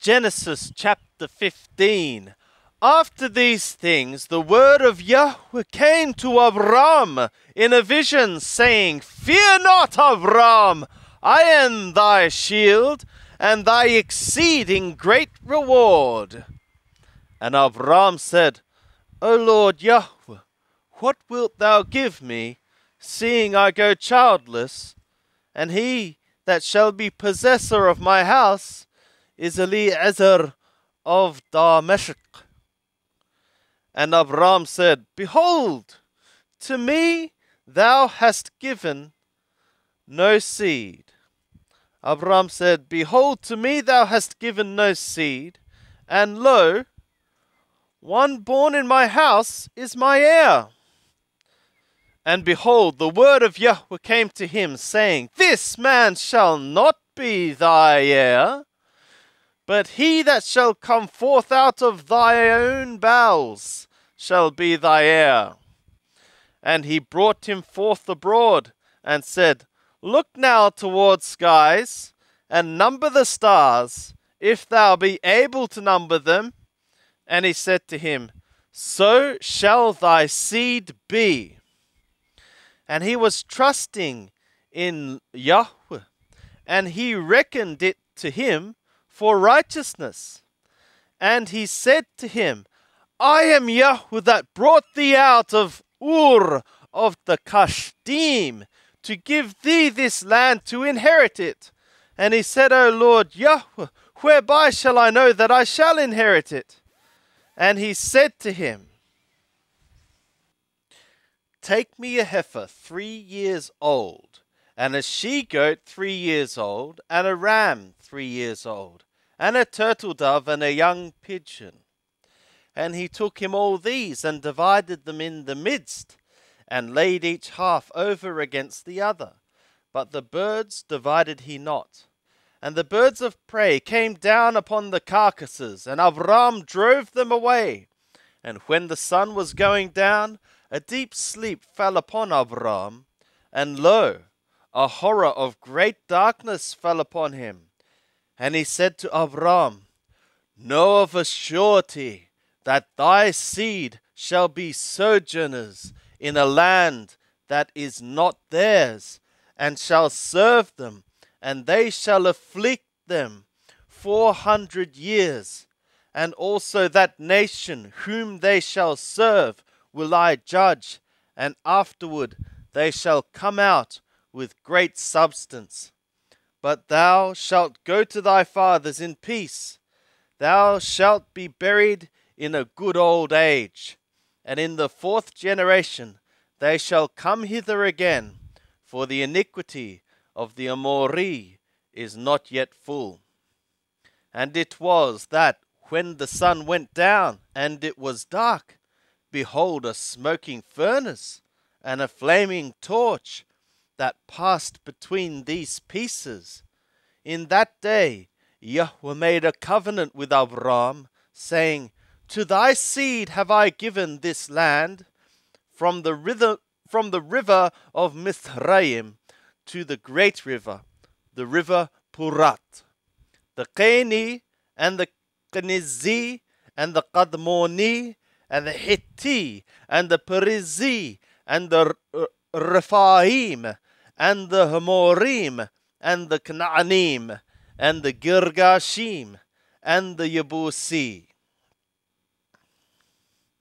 Genesis chapter 15. After these things, the word of Yahweh came to Abram in a vision, saying, Fear not, Abram, I am thy shield and thy exceeding great reward. And Abram said, O Lord Yahweh, what wilt thou give me, seeing I go childless? And he that shall be possessor of my house is Ali Azhar of Damashq. And Abram said, Behold, to me thou hast given no seed. Abram said, Behold, to me thou hast given no seed, and lo, one born in my house is my heir. And behold, the word of Yahweh came to him, saying, This man shall not be thy heir, but he that shall come forth out of thy own bowels shall be thy heir. And he brought him forth abroad, and said, Look now toward skies, and number the stars, if thou be able to number them. And he said to him, So shall thy seed be. And he was trusting in Yahweh, and he reckoned it to him for righteousness. And he said to him, I am Yahweh that brought thee out of Ur of the Kashdim to give thee this land to inherit it. And he said, O Lord Yahweh, whereby shall I know that I shall inherit it? And he said to him, Take me a heifer three years old, and a she goat three years old, and a ram three years old and a turtle dove, and a young pigeon. And he took him all these, and divided them in the midst, and laid each half over against the other. But the birds divided he not. And the birds of prey came down upon the carcasses, and Avram drove them away. And when the sun was going down, a deep sleep fell upon Avram, and lo, a horror of great darkness fell upon him. And he said to Avram, Know of a surety that thy seed shall be sojourners in a land that is not theirs, and shall serve them, and they shall afflict them four hundred years. And also that nation whom they shall serve will I judge, and afterward they shall come out with great substance. But thou shalt go to thy fathers in peace. Thou shalt be buried in a good old age. And in the fourth generation they shall come hither again, for the iniquity of the Amoree is not yet full. And it was that when the sun went down and it was dark, behold, a smoking furnace and a flaming torch that passed between these pieces. In that day, Yahweh made a covenant with Abraham, saying, To thy seed have I given this land, from the, river, from the river of Mithraim to the great river, the river Purat. The Keni and the Kenizi and the Kadmoni and the Hitti and the Perizi and the Rephaim and the Hamorim, and the Canaanim, and the Girgashim, and the YabuSi.